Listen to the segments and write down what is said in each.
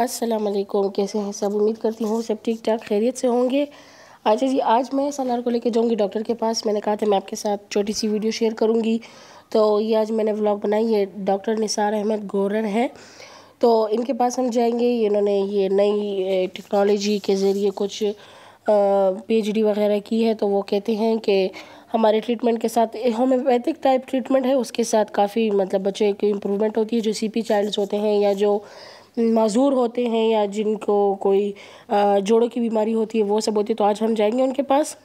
वालेकुम कैसे हैं सब उम्मीद करती हूँ सब ठीक ठाक खैरियत से होंगे अच्छा जी आज मैं सलार को लेके जाऊँगी डॉक्टर के पास मैंने कहा था मैं आपके साथ छोटी सी वीडियो शेयर करूँगी तो ये आज मैंने व्लॉग बनाई है डॉक्टर निसार अहमद गोरर है तो इनके पास हम जाएंगे इन्होंने ये नई टेक्नोलॉजी के ज़रिए कुछ डी वगैरह की है तो वो कहते हैं कि हमारे ट्रीटमेंट के साथ होम्योपैथिक टाइप ट्रीटमेंट है उसके साथ काफ़ी मतलब बच्चे की इम्प्रूवमेंट होती है जो पी चाइल्ड्स होते हैं या जो माजूर होते हैं या जिनको कोई जोड़ों की बीमारी होती है वो सब होती है तो आज हम जाएंगे उनके पास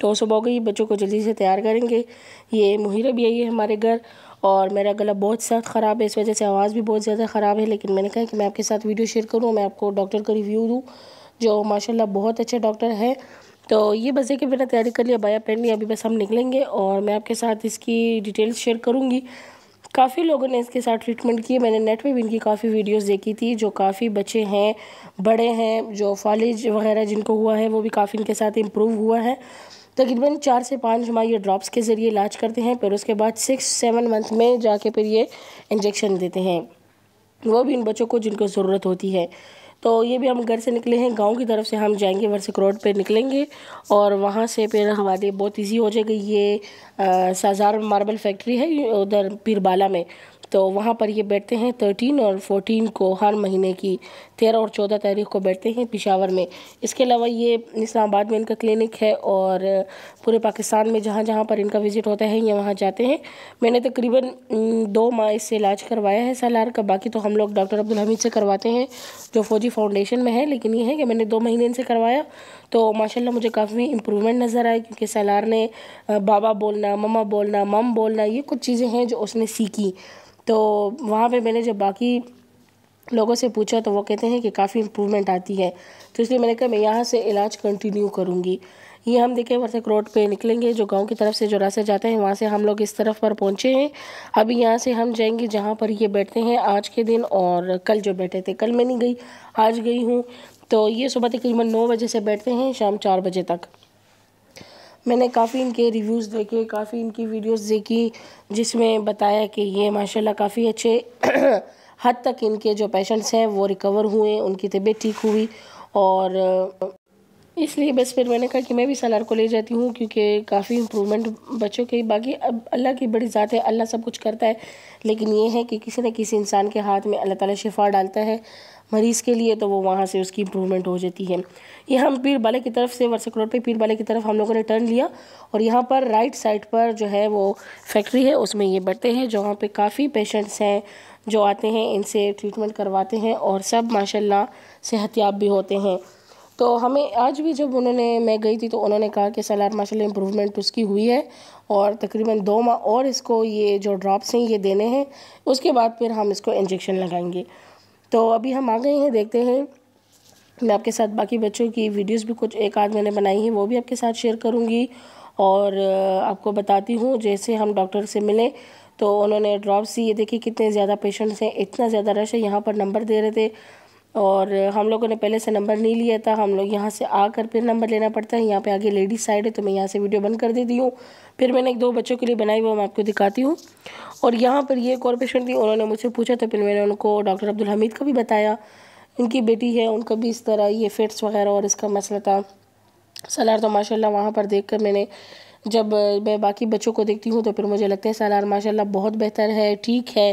तो सुबह हो गई बच्चों को जल्दी से तैयार करेंगे ये मुहिर भी आई है हमारे घर और मेरा गला बहुत सख्त ख़राब है इस वजह से आवाज़ भी बहुत ज़्यादा ख़राब है लेकिन मैंने कहा कि मैं आपके साथ वीडियो शेयर करूँ मैं आपको डॉक्टर का रिव्यू दूँ जो माशाल्लाह बहुत अच्छे डॉक्टर है तो ये बस है कि मैंने तैयारी कर लिया बाया पहन लिया अभी बस हम निकलेंगे और मैं आपके साथ इसकी डिटेल्स शेयर करूँगी काफ़ी लोगों ने इसके साथ ट्रीटमेंट किए मैंने नेट पे भी इनकी काफ़ी वीडियोस देखी थी जो काफ़ी बच्चे हैं बड़े हैं जो फॉलेज वगैरह जिनको हुआ है वो भी काफ़ी इनके साथ इम्प्रूव हुआ है तकरीबन चार से पाँच माह ये ड्रॉप्स के ज़रिए इलाज करते हैं फिर उसके बाद सिक्स सेवन मंथ में जाके फिर ये इंजेक्शन देते हैं वो भी इन बच्चों को जिनको ज़रूरत होती है तो ये भी हम घर से निकले हैं गांव की तरफ से हम जाएंगे वर्षक रोड पे निकलेंगे और वहाँ से फिर हमारे बहुत इजी हो जाएगी ये साजार मार्बल फैक्ट्री है उधर पीरबाला में तो वहाँ पर ये बैठते हैं थर्टीन और फोर्टीन को हर महीने की तेरह और चौदह तारीख को बैठते हैं पिशावर में इसके अलावा ये इस्लामाबाद में इनका क्लिनिक है और पूरे पाकिस्तान में जहाँ जहाँ पर इनका विज़िट होता है ये वहाँ जाते हैं मैंने तकरीबन दो माह इससे इलाज करवाया है सलार का बाकी तो हम लोग डॉक्टर अब्दुल हमीद से करवाते हैं जो फ़ौजी फाउंडेशन में है लेकिन ये है कि मैंने दो महीने इनसे करवाया तो माशा मुझे काफ़ी इम्प्रूवमेंट नज़र आया क्योंकि सैलार ने बाबा बोलना ममा बोलना मम बोलना ये कुछ चीज़ें हैं जो उसने सीखी तो वहाँ पे मैंने जब बाकी लोगों से पूछा तो वो कहते हैं कि काफ़ी इम्प्रूवमेंट आती है तो इसलिए मैंने कहा मैं यहाँ से इलाज कंटिन्यू करूँगी ये हम देखें वर्तक रोड पे निकलेंगे जो गांव की तरफ से जो रास्ते जाते हैं वहाँ से हम लोग इस तरफ पर पहुँचे हैं अभी यहाँ से हम जाएंगे जहाँ पर ये बैठते हैं आज के दिन और कल जो बैठे थे कल मैं नहीं गई आज गई हूँ तो ये सुबह तकरीबन नौ बजे से बैठते हैं शाम चार बजे तक मैंने काफ़ी इनके रिव्यूज़ देखे काफ़ी इनकी वीडियोस देखी जिसमें बताया कि ये माशाल्लाह काफ़ी अच्छे हद तक इनके जो पेशेंट्स हैं वो रिकवर हुए उनकी तबीयत ठीक हुई और इसलिए बस फिर मैंने कहा कि मैं भी सलार को ले जाती हूँ क्योंकि काफ़ी इम्प्रूवमेंट बच्चों के बाकी अब अल्लाह की बड़ी ज़ात है अल्लाह सब कुछ करता है लेकिन ये है कि किसी न किसी इंसान के हाथ में अल्लाह ताला शिफा डालता है मरीज़ के लिए तो वो वहाँ से उसकी इम्प्रूवमेंट हो जाती है यहाँ पीर बाले की तरफ से वर्सक रोड पर पीर बाले की तरफ हम लोगों ने टर्न लिया और यहाँ पर राइट साइड पर जो है वो फैक्ट्री है उसमें ये बढ़ते हैं जहाँ पर काफ़ी पेशेंट्स हैं जो आते हैं इनसे ट्रीटमेंट करवाते हैं और सब माशा सेहतियाब भी होते हैं तो हमें आज भी जब उन्होंने मैं गई थी तो उन्होंने कहा कि सलार माशाल्लाह इम्प्रूवमेंट तो उसकी हुई है और तकरीबन दो माह और इसको ये जो ड्रॉप्स हैं ये देने हैं उसके बाद फिर हम इसको इंजेक्शन लगाएंगे तो अभी हम आ गए हैं देखते हैं मैं आपके साथ बाकी बच्चों की वीडियोस भी कुछ एक आध मैंने बनाई हैं वो भी आपके साथ शेयर करूँगी और आपको बताती हूँ जैसे हम डॉक्टर से मिले तो उन्होंने ड्रॉप्स ये देखिए कितने ज़्यादा पेशेंट्स हैं इतना ज़्यादा रश है यहाँ पर नंबर दे रहे थे और हम लोगों ने पहले से नंबर नहीं लिया था हम लोग यहाँ से आकर फिर नंबर लेना पड़ता है यहाँ पे आगे लेडीज साइड है तो मैं यहाँ से वीडियो बंद कर देती हूँ फिर मैंने एक दो बच्चों के लिए बनाई वो मैं आपको दिखाती हूँ और यहाँ पर ये एक और पेशेंट थी उन्होंने मुझसे पूछा तो फिर मैंने उनको डॉक्टर अब्दुल हमीद का भी बताया इनकी बेटी है उनका भी इस तरह ये फिट्स वगैरह और इसका मसला था सलार तो माशा वहाँ पर देख मैंने जब मैं बाकी बच्चों को देखती हूँ तो फिर मुझे लगता है सलार माशाल्लाह बहुत बेहतर है ठीक है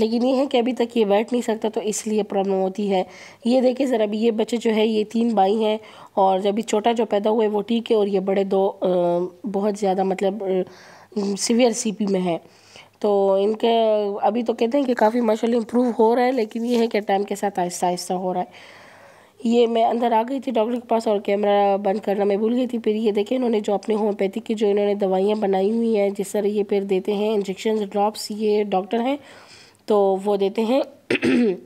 लेकिन ये है कि अभी तक ये बैठ नहीं सकता तो इसलिए प्रॉब्लम होती है ये देखें सर अभी ये बच्चे जो है ये तीन भाई हैं और जब अभी छोटा जो पैदा हुआ है वो ठीक है और ये बड़े दो बहुत ज़्यादा मतलब सीवियर सी में है तो इनके अभी तो कहते हैं कि काफ़ी माशाल्लाह इम्प्रूव हो रहा है लेकिन ये है कि टाइम के साथ आहिस्ता आहिस्ता हो रहा है ये मैं अंदर आ गई थी डॉक्टर के पास और कैमरा बंद करना मैं भूल गई थी फिर ये देखें इन्होंने जो अपने होम्योपैथिक की जो इन्होंने दवाइयाँ बनाई हुई हैं जिस तरह ये फिर देते हैं इंजेक्शन ड्रॉप्स ये डॉक्टर हैं तो वो देते हैं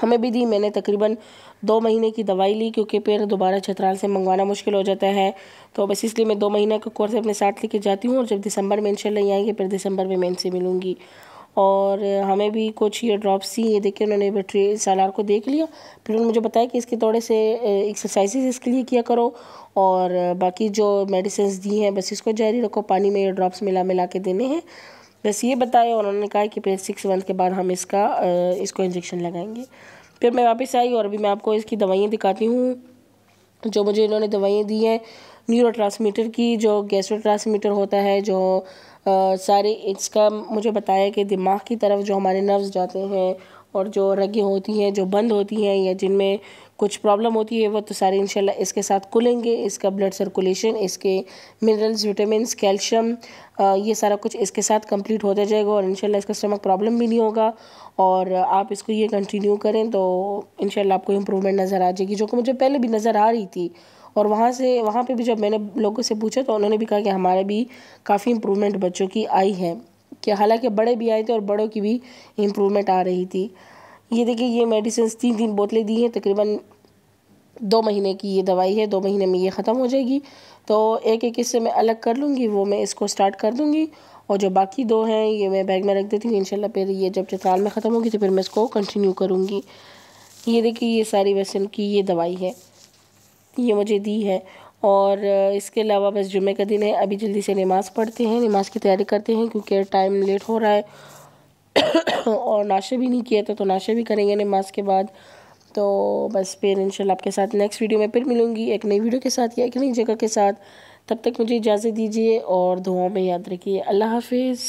हमें भी दी मैंने तकरीबन दो महीने की दवाई ली क्योंकि फिर दोबारा छतराल से मंगवाना मुश्किल हो जाता है तो बस इसलिए मैं दो महीने का कोर्स अपने साथ लेके जाती हूँ और जब दिसंबर में इंशाल्लाह आएंगे फिर दिसंबर में मैं इनसे मिलूँगी और हमें भी कुछ ये ड्रॉप्स थी ये देखिए उन्होंने बैटरी सालार को देख लिया फिर उन्होंने मुझे बताया कि इसके थोड़े से एक्सरसाइजेज इसके लिए किया करो और बाकी जो मेडिसिन दी हैं बस इसको जारी रखो पानी में ये ड्रॉप्स मिला मिला के देने हैं बस ये बताया उन्होंने कहा कि फिर सिक्स मंथ के बाद हम इसका इसको इंजेक्शन लगाएंगे फिर मैं वापस आई और अभी मैं आपको इसकी दवाइयाँ दिखाती हूँ जो मुझे इन्होंने दवाइयाँ दी हैं न्यूरो की जो गैस्ट्रो होता है जो सारे इसका मुझे बताया कि दिमाग की तरफ जो हमारे नर्व्स जाते हैं और जो रगें होती हैं जो बंद होती हैं या जिनमें कुछ प्रॉब्लम होती है वो तो सारे इंशाल्लाह इसके साथ खुलेंगे इसका ब्लड सर्कुलेशन इसके मिनरल्स विटामिन कैल्शियम ये सारा कुछ इसके साथ कंप्लीट होता जाएगा और इंशाल्लाह इसका स्टमक प्रॉब्लम भी नहीं होगा और आप इसको ये कंटिन्यू करें तो इंशाल्लाह आपको इम्प्रूवमेंट नज़र आ जाएगी जो कि मुझे पहले भी नज़र आ रही थी और वहाँ से वहाँ पे भी जब मैंने लोगों से पूछा तो उन्होंने भी कहा कि हमारे भी काफ़ी इम्प्रूवमेंट बच्चों की आई है कि हालांकि बड़े भी आए थे और बड़ों की भी इम्प्रूवमेंट आ रही थी ये देखिए ये मेडिसिन तीन तीन बोतलें दी हैं तकरीबन दो महीने की ये दवाई है दो महीने में ये ख़त्म हो जाएगी तो एक एक इससे मैं अलग कर लूँगी वो मैं इसको स्टार्ट कर दूँगी और जो बाकी दो हैं ये मैं बैग में रख देती हूँ इनशाला फिर ये जब चित्राल में ख़त्म होगी तो फिर मैं इसको कंटिन्यू करूँगी ये देखिए ये सारी वैसे की ये दवाई है ये मुझे दी है और इसके अलावा बस जुमे का दिन है अभी जल्दी से नमाज़ पढ़ते हैं नमाज़ की तैयारी करते हैं क्योंकि टाइम लेट हो रहा है और नाश्ता भी नहीं किया था तो नाश्ता भी करेंगे नमाज के बाद तो बस फिर इंशाल्लाह आपके साथ नेक्स्ट वीडियो में फिर मिलूँगी एक नई वीडियो के साथ या एक नई जगह के साथ तब तक मुझे इजाज़त दीजिए और दुआओं में याद रखिए अल्लाह हाफिज़